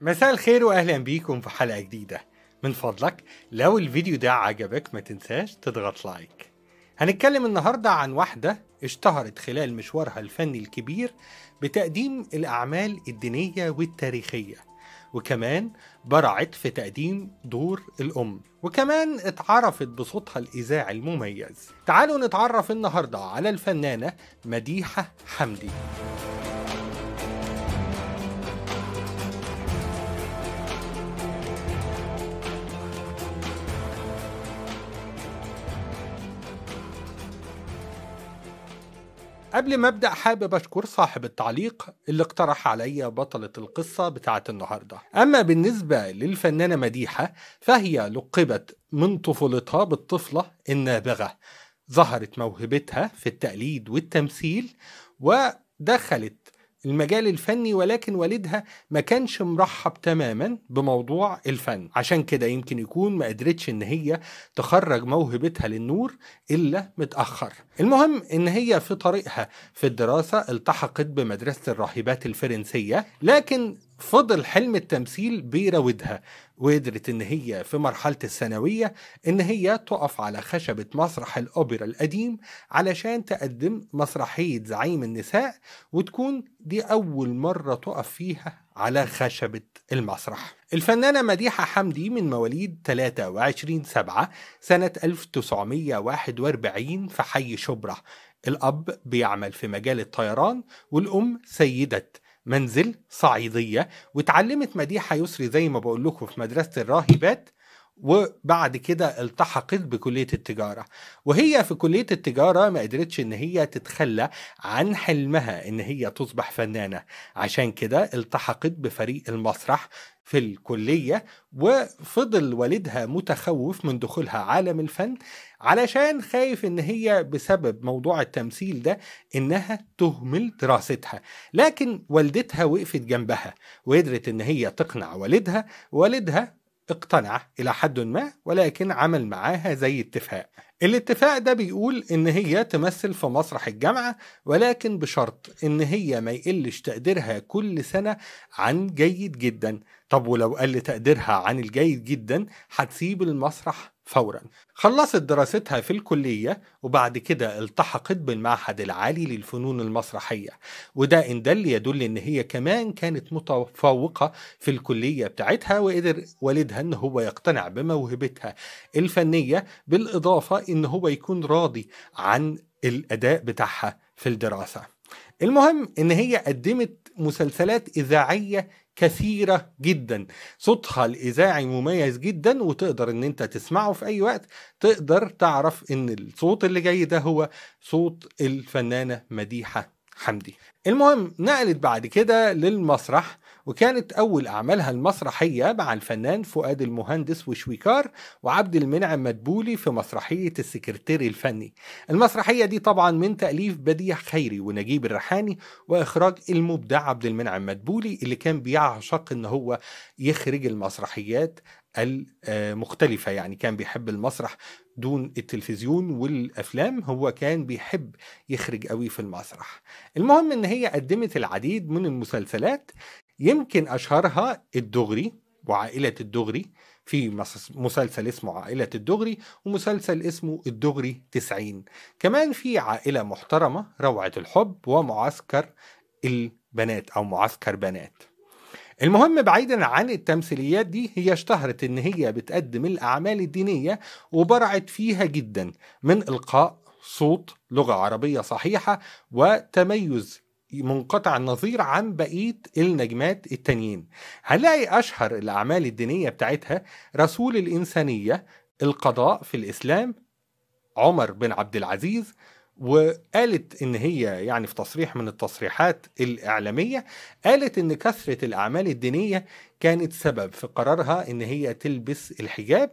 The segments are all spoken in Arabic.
مساء الخير واهلا بيكم في حلقه جديده من فضلك لو الفيديو ده عجبك ما تنساش تضغط لايك هنتكلم النهارده عن واحده اشتهرت خلال مشوارها الفني الكبير بتقديم الاعمال الدينيه والتاريخيه وكمان برعت في تقديم دور الام وكمان اتعرفت بصوتها الاذاعي المميز تعالوا نتعرف النهارده على الفنانه مديحه حمدي قبل ما ابدا حابب اشكر صاحب التعليق اللي اقترح عليا بطله القصه بتاعه النهارده اما بالنسبه للفنانه مديحه فهي لقبت من طفولتها بالطفله النابغه ظهرت موهبتها في التقليد والتمثيل ودخلت المجال الفني ولكن والدها ما كانش مرحب تماما بموضوع الفن عشان كده يمكن يكون ما قدرتش ان هي تخرج موهبتها للنور الا متاخر المهم ان هي في طريقها في الدراسه التحقت بمدرسه الراهبات الفرنسيه لكن فضل حلم التمثيل بيراودها وقدرت إن هي في مرحلة الثانوية إن هي تقف على خشبة مسرح الأوبرا القديم علشان تقدم مسرحية زعيم النساء وتكون دي أول مرة تقف فيها على خشبة المسرح الفنانة مديحة حمدي من مواليد 23 سبعة سنة 1941 في حي شبرا الأب بيعمل في مجال الطيران والأم سيدة منزل صعيدية واتعلمت مديحة يسري زي ما بقول لكم في مدرسة الراهبات وبعد كده التحقت بكلية التجارة وهي في كلية التجارة ما قدرتش ان هي تتخلى عن حلمها ان هي تصبح فنانة عشان كده التحقت بفريق المسرح في الكلية وفضل والدها متخوف من دخولها عالم الفن علشان خايف ان هي بسبب موضوع التمثيل ده انها تهمل دراستها لكن والدتها وقفت جنبها وقدرت ان هي تقنع والدها والدها اقتنع إلى حد ما ولكن عمل معاها زي اتفاق الاتفاق ده بيقول ان هي تمثل في مسرح الجامعه ولكن بشرط ان هي ما يقلش تقديرها كل سنه عن جيد جدا طب ولو قل تقديرها عن الجيد جدا هتسيب المسرح فورا خلصت دراستها في الكلية وبعد كده التحقت بالمعهد العالي للفنون المسرحية وده إن دل يدل إن هي كمان كانت متفوقة في الكلية بتاعتها وقدر والدها إن هو يقتنع بموهبتها الفنية بالإضافة ان هو يكون راضي عن الاداء بتاعها في الدراسه المهم ان هي قدمت مسلسلات اذاعيه كثيره جدا صوتها الاذاعي مميز جدا وتقدر ان انت تسمعه في اي وقت تقدر تعرف ان الصوت اللي جاي ده هو صوت الفنانه مديحه حمدي المهم نقلت بعد كده للمسرح وكانت أول أعمالها المسرحية مع الفنان فؤاد المهندس وشويكار وعبد المنعم مدبولي في مسرحية السكرتير الفني المسرحية دي طبعا من تأليف بديع خيري ونجيب الريحاني وإخراج المبدع عبد المنعم مدبولي اللي كان بيعشق إن هو يخرج المسرحيات المختلفة يعني كان بيحب المسرح دون التلفزيون والافلام هو كان بيحب يخرج قوي في المسرح المهم ان هي قدمت العديد من المسلسلات يمكن أشهرها الدغري وعائلة الدغري في مسلسل اسمه عائلة الدغري ومسلسل اسمه الدغري 90 كمان في عائلة محترمة روعة الحب ومعسكر البنات أو معسكر بنات المهم بعيدا عن التمثيليات دي هي اشتهرت ان هي بتقدم الاعمال الدينيه وبرعت فيها جدا من القاء صوت لغه عربيه صحيحه وتميز منقطع النظير عن بقيه النجمات التانيين هنلاقي اشهر الاعمال الدينيه بتاعتها رسول الانسانيه القضاء في الاسلام عمر بن عبد العزيز وقالت ان هي يعني في تصريح من التصريحات الاعلاميه قالت ان كثره الاعمال الدينيه كانت سبب في قرارها ان هي تلبس الحجاب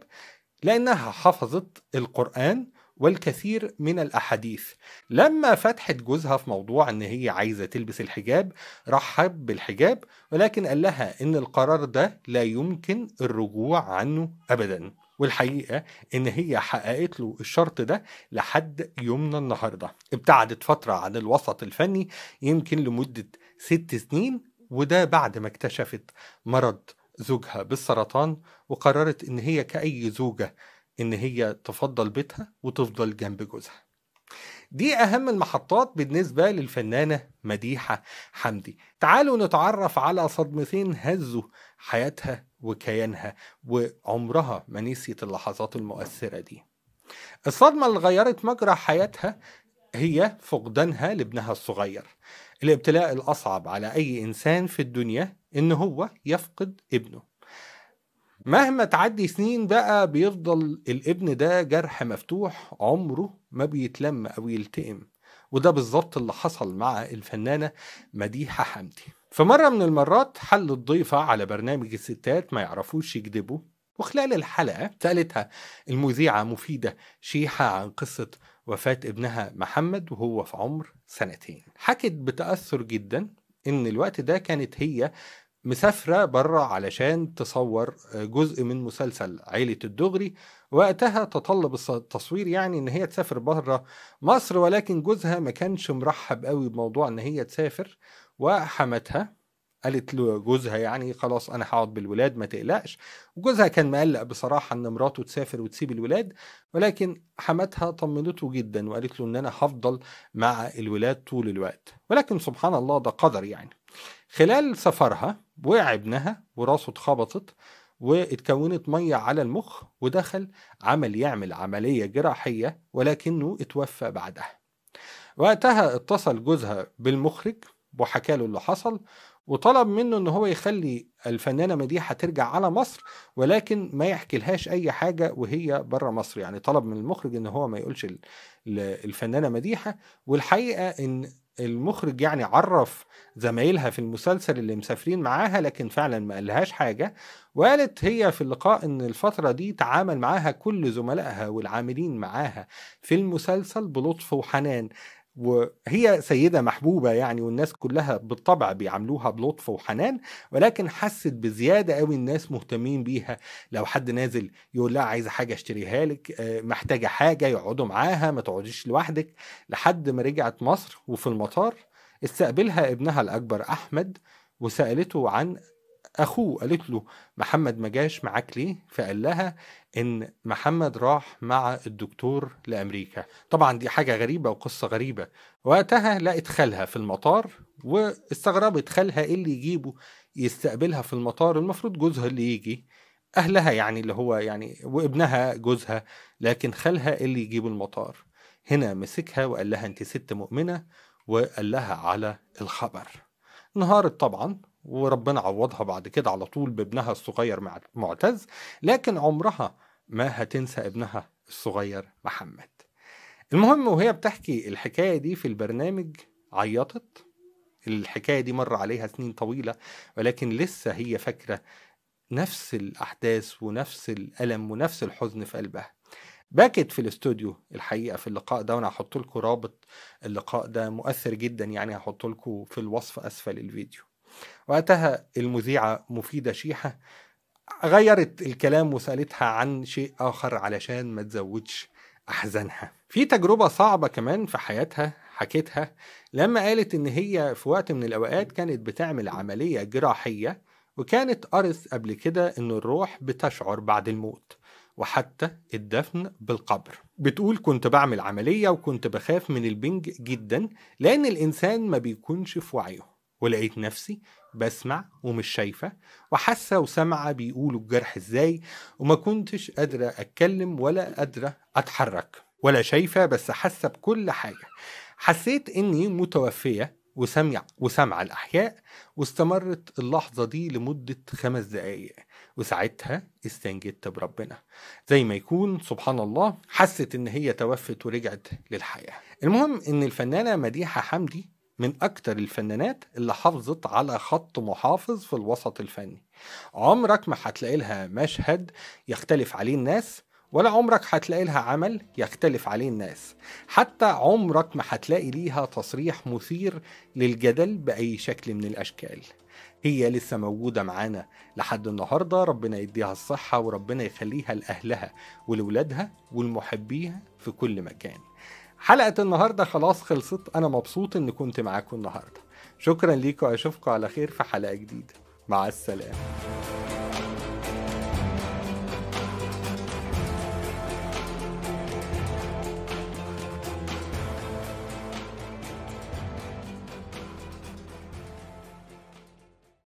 لانها حفظت القران والكثير من الأحاديث لما فتحت جوزها في موضوع أن هي عايزة تلبس الحجاب رحب بالحجاب ولكن قال لها أن القرار ده لا يمكن الرجوع عنه أبدا والحقيقة إن هي حققت له الشرط ده لحد يومنا النهاردة ابتعدت فترة عن الوسط الفني يمكن لمدة ست سنين وده بعد ما اكتشفت مرض زوجها بالسرطان وقررت إن هي كأي زوجة ان هي تفضل بيتها وتفضل جنب جوزها دي أهم المحطات بالنسبة للفنانة مديحة حمدي تعالوا نتعرف على صدمتين هزوا حياتها وكيانها وعمرها ما نسيت اللحظات المؤثرة دي الصدمة اللي غيرت مجرى حياتها هي فقدانها لابنها الصغير الابتلاء الأصعب على أي إنسان في الدنيا إن هو يفقد ابنه مهما تعدي سنين بقى بيفضل الابن ده جرح مفتوح عمره ما بيتلم او يلتئم وده بالظبط اللي حصل مع الفنانة مديحة حمدي في مرة من المرات حلت ضيفة على برنامج الستات ما يعرفوش يكذبوا وخلال الحلقة سألتها المذيعة مفيدة شيحة عن قصة وفاة ابنها محمد وهو في عمر سنتين حكت بتأثر جدا إن الوقت ده كانت هي مسافرة برا علشان تصور آه، جزء من مسلسل عيلة الدغري وقتها تطلب التصوير يعني ان هي تسافر برا مصر ولكن جوزها ما كانش مرحب قوي بموضوع ان هي تسافر وحمتها قالت له جوزها يعني خلاص انا هقعد بالولاد ما تقلقش وجوزها كان مقلق بصراحه ان مراته تسافر وتسيب الولاد ولكن حماتها طمنته جدا وقالت له ان انا هفضل مع الولاد طول الوقت ولكن سبحان الله ده قدر يعني خلال سفرها وقع ابنها وراسه اتخبطت واتكونت ميه على المخ ودخل عمل يعمل عمليه جراحيه ولكنه اتوفى بعدها وقتها اتصل جوزها بالمخرج وحكى له اللي حصل وطلب منه ان هو يخلي الفنانه مديحه ترجع على مصر ولكن ما يحكيلهاش اي حاجه وهي بره مصر يعني طلب من المخرج ان هو ما يقولش للفنانه مديحه والحقيقه ان المخرج يعني عرف زمايلها في المسلسل اللي مسافرين معاها لكن فعلا ما قالهاش حاجه وقالت هي في اللقاء ان الفتره دي تعامل معاها كل زملائها والعاملين معاها في المسلسل بلطف وحنان وهي سيدة محبوبة يعني والناس كلها بالطبع بيعاملوها بلطف وحنان ولكن حست بزيادة قوي الناس مهتمين بيها لو حد نازل يقول لها عايزة حاجة اشتريها لك آه، محتاجة حاجة يقعدوا معاها ما تقعديش لوحدك لحد ما رجعت مصر وفي المطار استقبلها ابنها الأكبر أحمد وسألته عن اخوه قالت له محمد ما جاش معاك ليه فقال لها ان محمد راح مع الدكتور لامريكا طبعا دي حاجه غريبه وقصه غريبه وقتها لقت خالها في المطار واستغربت خالها ايه اللي يجيبه يستقبلها في المطار المفروض جوزها اللي يجي اهلها يعني اللي هو يعني وابنها جوزها لكن خالها اللي يجيب المطار هنا مسكها وقال لها انت ست مؤمنه وقال لها على الخبر انهارت طبعا وربنا عوضها بعد كده على طول بابنها الصغير معتز لكن عمرها ما هتنسى ابنها الصغير محمد المهم وهي بتحكي الحكاية دي في البرنامج عيطت الحكاية دي مر عليها سنين طويلة ولكن لسه هي فاكرة نفس الأحداث ونفس الألم ونفس الحزن في قلبها باكت في الاستوديو الحقيقه في اللقاء ده وانا هحط لكم رابط اللقاء ده مؤثر جدا يعني هحط لكم في الوصف اسفل الفيديو وقتها المذيعة مفيدة شيحة غيرت الكلام وسألتها عن شيء آخر علشان ما تزودش أحزانها في تجربة صعبة كمان في حياتها حكيتها لما قالت إن هي في وقت من الأوقات كانت بتعمل عملية جراحية وكانت قرث قبل كده إن الروح بتشعر بعد الموت وحتى الدفن بالقبر بتقول كنت بعمل عملية وكنت بخاف من البنج جدا لأن الإنسان ما بيكونش في وعيه ولقيت نفسي بسمع ومش شايفة وحاسة وسامعة بيقولوا الجرح ازاي وما كنتش قادرة أتكلم ولا قادرة أتحرك ولا شايفة بس حاسة بكل حاجة حسيت إني متوفية وسمع وسمع الأحياء واستمرت اللحظة دي لمدة خمس دقايق وساعتها استنجدت بربنا زي ما يكون سبحان الله حست إن هي توفت ورجعت للحياة المهم إن الفنانة مديحة حمدي من أكتر الفنانات اللي حافظت على خط محافظ في الوسط الفني عمرك ما هتلاقي لها مشهد يختلف عليه الناس ولا عمرك هتلاقي لها عمل يختلف عليه الناس حتى عمرك ما هتلاقي ليها تصريح مثير للجدل بأي شكل من الأشكال هي لسه موجودة معانا لحد النهاردة ربنا يديها الصحة وربنا يخليها لأهلها ولولادها ولمحبيها في كل مكان حلقة النهاردة خلاص خلصت أنا مبسوط إني كنت معاكم النهاردة شكرا ليكم أشوفكم على خير في حلقة جديدة مع السلامة